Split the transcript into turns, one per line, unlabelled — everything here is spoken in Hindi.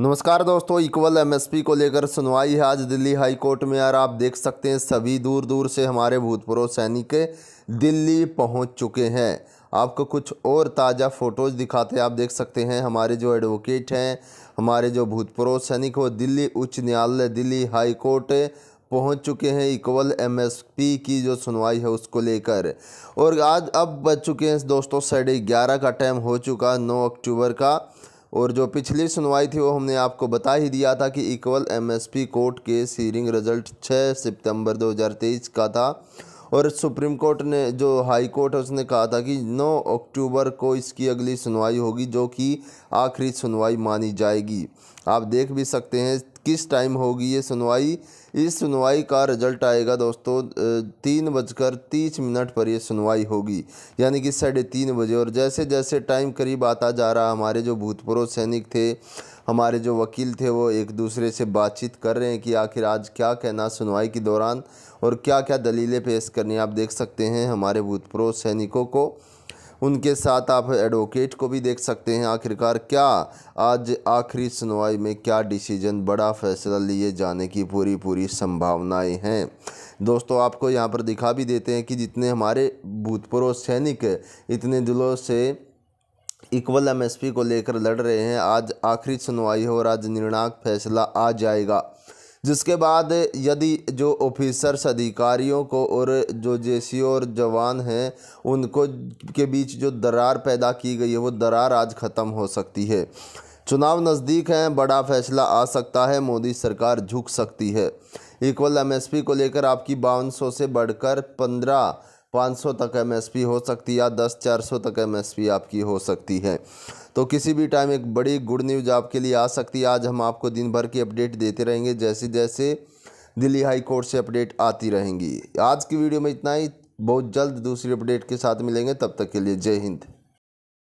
नमस्कार दोस्तों इक्वल एमएसपी को लेकर सुनवाई है आज दिल्ली हाई कोर्ट में यार आप देख सकते हैं सभी दूर दूर से हमारे भूतपूर्व सैनिक दिल्ली पहुंच चुके हैं आपको कुछ और ताज़ा फ़ोटोज़ दिखाते हैं आप देख सकते हैं हमारे जो एडवोकेट हैं हमारे जो भूतपूर्व सैनिक वो दिल्ली उच्च न्यायालय दिल्ली हाई कोर्ट पहुंच चुके हैं इक्वल एमएसपी की जो सुनवाई है उसको लेकर और आज अब बज चुके हैं दोस्तों साढ़े ग्यारह का टाइम हो चुका नौ अक्टूबर का और जो पिछली सुनवाई थी वो हमने आपको बता ही दिया था कि इक्वल एमएसपी कोर्ट के सीरिंग रिजल्ट 6 सितंबर 2023 का था और सुप्रीम कोर्ट ने जो हाई कोर्ट है उसने कहा था कि 9 अक्टूबर को इसकी अगली सुनवाई होगी जो कि आखिरी सुनवाई मानी जाएगी आप देख भी सकते हैं किस टाइम होगी ये सुनवाई इस सुनवाई का रिजल्ट आएगा दोस्तों तीन बजकर तीस मिनट पर ये सुनवाई होगी यानी कि साढ़े तीन बजे और जैसे जैसे टाइम करीब आता जा रहा हमारे जो भूतपूर्व सैनिक थे हमारे जो वकील थे वो एक दूसरे से बातचीत कर रहे हैं कि आखिर आज क्या कहना सुनवाई के दौरान और क्या क्या दलीलें पेश करनी आप देख सकते हैं हमारे भूतपूर्व सैनिकों को उनके साथ आप एडवोकेट को भी देख सकते हैं आखिरकार क्या आज आखिरी सुनवाई में क्या डिसीजन बड़ा फैसला लिए जाने की पूरी पूरी संभावनाएं हैं दोस्तों आपको यहाँ पर दिखा भी देते हैं कि जितने हमारे भूतपूर्व सैनिक इतने दिलों से इक्वल एमएसपी को लेकर लड़ रहे हैं आज आखिरी सुनवाई हो और आज निर्णायक फैसला आ जाएगा जिसके बाद यदि जो ऑफिसर्स अधिकारियों को और जो जे और जवान हैं उनको के बीच जो दरार पैदा की गई है वो दरार आज ख़त्म हो सकती है चुनाव नज़दीक हैं बड़ा फैसला आ सकता है मोदी सरकार झुक सकती है इक्वल एमएसपी को लेकर आपकी बावन सौ से बढ़कर पंद्रह 500 तक एमएसपी हो सकती है या 10 चार तक एमएसपी आपकी हो सकती है तो किसी भी टाइम एक बड़ी गुड न्यूज आपके लिए आ सकती है आज हम आपको दिन भर की अपडेट देते रहेंगे जैसे जैसे दिल्ली हाई कोर्ट से अपडेट आती रहेंगी आज की वीडियो में इतना ही बहुत जल्द दूसरी अपडेट के साथ मिलेंगे तब तक के लिए जय हिंद